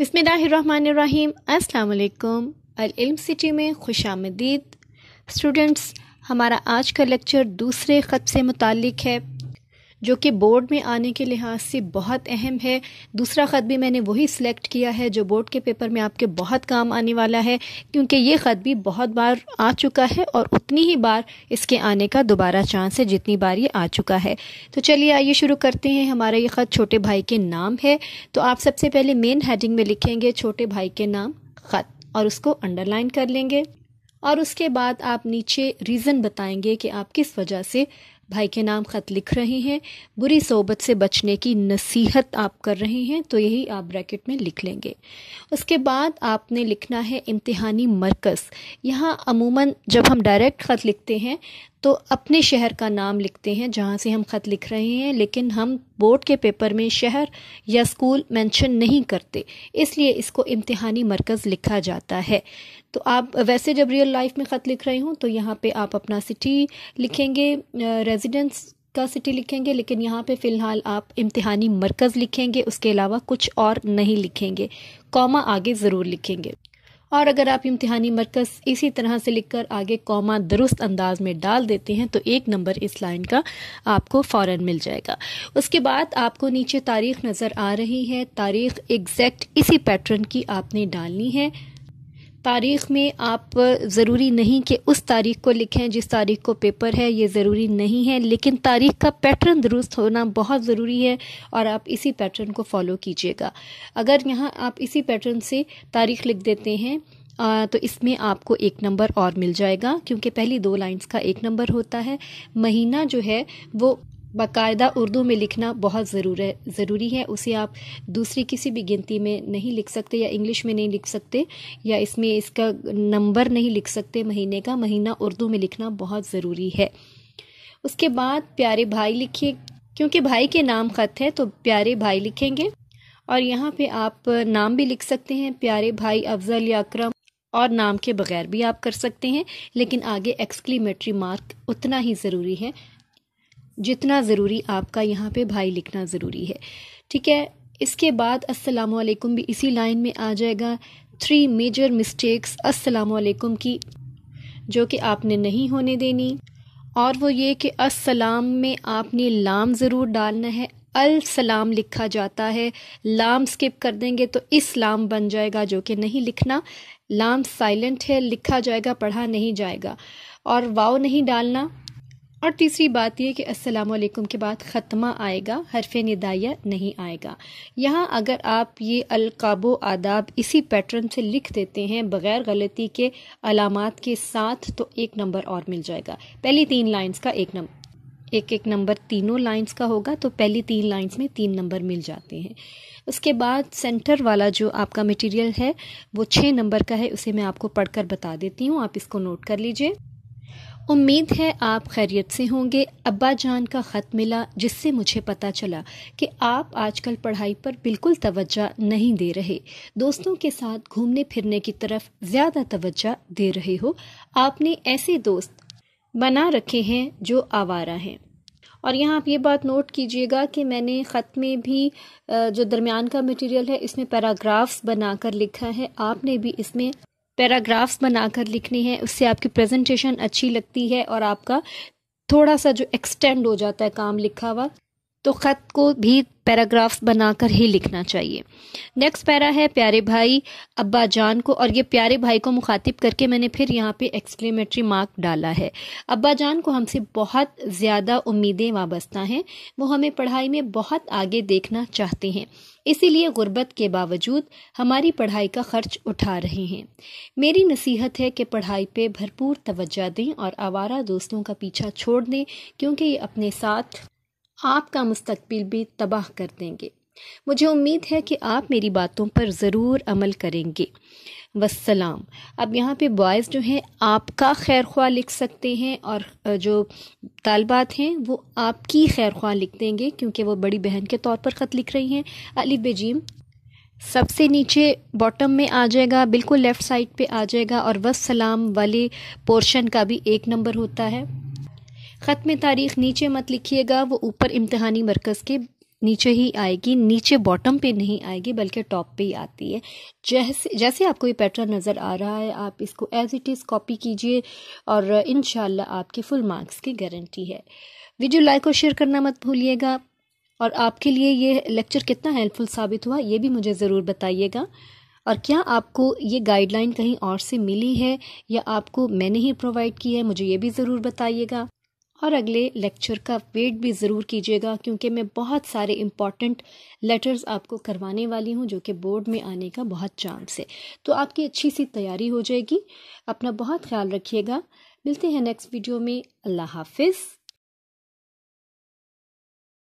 बसमीम् अल्लाम अल सिटी में खुश आमदीद स्टूडेंट्स हमारा आज का लेक्चर दूसरे ख़त से मुतल है जो कि बोर्ड में आने के लिहाज से बहुत अहम है दूसरा ख़त भी मैंने वही सिलेक्ट किया है जो बोर्ड के पेपर में आपके बहुत काम आने वाला है क्योंकि ये ख़त भी बहुत बार आ चुका है और उतनी ही बार इसके आने का दोबारा चांस है जितनी बार ये आ चुका है तो चलिए आइए शुरू करते हैं हमारा ये ख़त छोटे भाई के नाम है तो आप सबसे पहले मेन हेडिंग में लिखेंगे छोटे भाई के नाम ख़त और उसको अंडरलाइन कर लेंगे और उसके बाद आप नीचे रीज़न बताएंगे कि आप किस वजह से भाई के नाम ख़त लिख रहे हैं बुरी सोबत से बचने की नसीहत आप कर रहे हैं तो यही आप ब्रैकेट में लिख लेंगे उसके बाद आपने लिखना है इम्तिहानी मरकज़ यहाँ अमूमन जब हम डायरेक्ट ख़त लिखते हैं तो अपने शहर का नाम लिखते हैं जहाँ से हम ख़त लिख रहे हैं लेकिन हम बोर्ड के पेपर में शहर या स्कूल मेंशन नहीं करते इसलिए इसको इम्तिहानी मरकज़ लिखा जाता है तो आप वैसे जब रियल लाइफ में ख़त लिख रहे हों तो यहाँ पे आप अपना सिटी लिखेंगे रेजिडेंस का सिटी लिखेंगे लेकिन यहाँ पे फ़िलहाल आप इम्तिहानी मरकज़ लिखेंगे उसके अलावा कुछ और नहीं लिखेंगे कॉमा आगे ज़रूर लिखेंगे और अगर आप इम्तिहानी मरकज़ इसी तरह से लिखकर आगे कौमा दुरुस्त अंदाज में डाल देते हैं तो एक नंबर इस लाइन का आपको फौरन मिल जाएगा उसके बाद आपको नीचे तारीख नज़र आ रही है तारीख एग्जैक्ट इसी पैटर्न की आपने डालनी है तारीख़ में आप ज़रूरी नहीं कि उस तारीख़ को लिखें जिस तारीख़ को पेपर है ये ज़रूरी नहीं है लेकिन तारीख़ का पैटर्न दुरुस्त होना बहुत ज़रूरी है और आप इसी पैटर्न को फॉलो कीजिएगा अगर यहाँ आप इसी पैटर्न से तारीख़ लिख देते हैं आ, तो इसमें आपको एक नंबर और मिल जाएगा क्योंकि पहली दो लाइंस का एक नंबर होता है महीना जो है वो बाकायदा उर्दू में लिखना बहुत ज़रूर है ज़रूरी है उसे आप दूसरी किसी भी गिनती में नहीं लिख सकते या इंग्लिश में नहीं लिख सकते या इसमें इसका नंबर नहीं लिख सकते महीने का महीना उर्दू में लिखना बहुत ज़रूरी है उसके बाद प्यारे भाई लिखिए क्योंकि भाई के नाम ख़त है तो प्यारे भाई लिखेंगे और यहाँ पे आप नाम भी लिख सकते हैं प्यारे भाई अफजल या अक्रम और नाम के बगैर भी आप कर सकते हैं लेकिन आगे एक्सक्लीमेटरी मार्क उतना ही ज़रूरी है जितना ज़रूरी आपका यहाँ पे भाई लिखना ज़रूरी है ठीक है इसके बाद अस्सलाम वालेकुम भी इसी लाइन में आ जाएगा थ्री मेजर मिस्टेक्स अस्सलाम वालेकुम की जो कि आपने नहीं होने देनी और वो ये कि अस्सलाम में आपने लाम ज़रूर डालना है अल सलाम लिखा जाता है लाम स्किप कर देंगे तो इस्लाम बन जाएगा जो कि नहीं लिखना लाम साइलेंट है लिखा जाएगा पढ़ा नहीं जाएगा और वाव नहीं डालना और तीसरी बात यह कि अस्सलाम वालेकुम के बाद ख़त्मा आएगा हरफ निदाया नहीं आएगा यहाँ अगर आप ये अलकाबो आदाब इसी पैटर्न से लिख देते हैं बग़ैर गलती के अलामत के साथ तो एक नंबर और मिल जाएगा पहली तीन लाइन्स का एक नंबर एक एक नंबर तीनों लाइंस का होगा तो पहली तीन लाइंस में तीन नंबर मिल जाते हैं उसके बाद सेंटर वाला जो आपका मटेरियल है वो छः नंबर का है उसे मैं आपको पढ़कर बता देती हूँ आप इसको नोट कर लीजिए उम्मीद है आप खैरियत से होंगे अब्बा जान का ख़त मिला जिससे मुझे पता चला कि आप आजकल पढ़ाई पर बिल्कुल तवज्जा नहीं दे रहे दोस्तों के साथ घूमने फिरने की तरफ ज़्यादा तवज्जा दे रहे हो आपने ऐसे दोस्त बना रखे हैं जो आवारा हैं और यहाँ आप ये बात नोट कीजिएगा कि मैंने ख़त में भी जो दरमियान का मटेरियल है इसमें पैराग्राफ्स बनाकर लिखा है आपने भी इसमें पैराग्राफ्स बनाकर लिखने हैं उससे आपकी प्रेजेंटेशन अच्छी लगती है और आपका थोड़ा सा जो एक्सटेंड हो जाता है काम लिखा हुआ तो ख़त को भी पैराग्राफ्स बनाकर ही लिखना चाहिए नेक्स्ट पैरा है प्यारे भाई अब्बा जान को और ये प्यारे भाई को मुखातिब करके मैंने फिर यहाँ पे एक्सक्लेमेटरी मार्क डाला है अब्बा जान को हमसे बहुत ज़्यादा उम्मीदें वाबस्ता हैं वो हमें पढ़ाई में बहुत आगे देखना चाहते हैं इसीलिए गुर्बत के बावजूद हमारी पढ़ाई का खर्च उठा रहे हैं मेरी नसीहत है कि पढ़ाई पर भरपूर तोज्जा दें और आवारा दोस्तों का पीछा छोड़ दें क्योंकि ये अपने साथ आपका मुस्तबिल भी तबाह कर देंगे मुझे उम्मीद है कि आप मेरी बातों पर ज़रूर अमल करेंगे वसलाम अब यहाँ पे बॉयज़ जो हैं आपका खैर ख्वाह लिख सकते हैं और जो तालबात हैं वो आपकी खैर ख्वाह लिख देंगे क्योंकि वो बड़ी बहन के तौर पर ख़त लिख रही हैं अली बेजीम सबसे नीचे बॉटम में आ जाएगा बिल्कुल लेफ़्ट साइड पे आ जाएगा और वसलाम वाले पोर्शन का भी एक नंबर होता है ख़त्म तारीख नीचे मत लिखिएगा वो ऊपर इम्तहानी मरकज़ के नीचे ही आएगी नीचे बॉटम पे नहीं आएगी बल्कि टॉप पे ही आती है जैसे जैसे आपको ये पैटर्न नज़र आ रहा है आप इसको एज इट इज़ कॉपी कीजिए और इन आपके फुल मार्क्स की गारंटी है वीडियो लाइक और शेयर करना मत भूलिएगा और आपके लिए ये लेक्चर कितना हेल्पफुल साबित हुआ ये भी मुझे ज़रूर बताइएगा और क्या आपको ये गाइडलाइन कहीं और से मिली है या आपको मैंने ही प्रोवाइड की है मुझे ये भी ज़रूर बताइएगा और अगले लेक्चर का वेट भी ज़रूर कीजिएगा क्योंकि मैं बहुत सारे इम्पॉर्टेंट लेटर्स आपको करवाने वाली हूँ जो कि बोर्ड में आने का बहुत चांस है तो आपकी अच्छी सी तैयारी हो जाएगी अपना बहुत ख्याल रखिएगा मिलते हैं नेक्स्ट वीडियो में अल्लाह हाफिज़